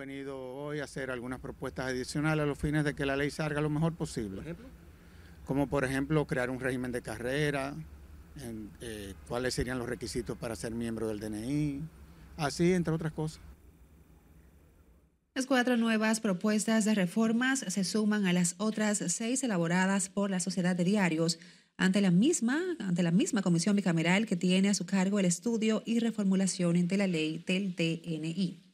venido hoy a hacer algunas propuestas adicionales a los fines de que la ley salga lo mejor posible. Como por ejemplo crear un régimen de carrera, eh, cuáles serían los requisitos para ser miembro del DNI, así entre otras cosas. Las cuatro nuevas propuestas de reformas se suman a las otras seis elaboradas por la Sociedad de Diarios ante la misma, ante la misma comisión bicameral que tiene a su cargo el estudio y reformulación de la ley del DNI.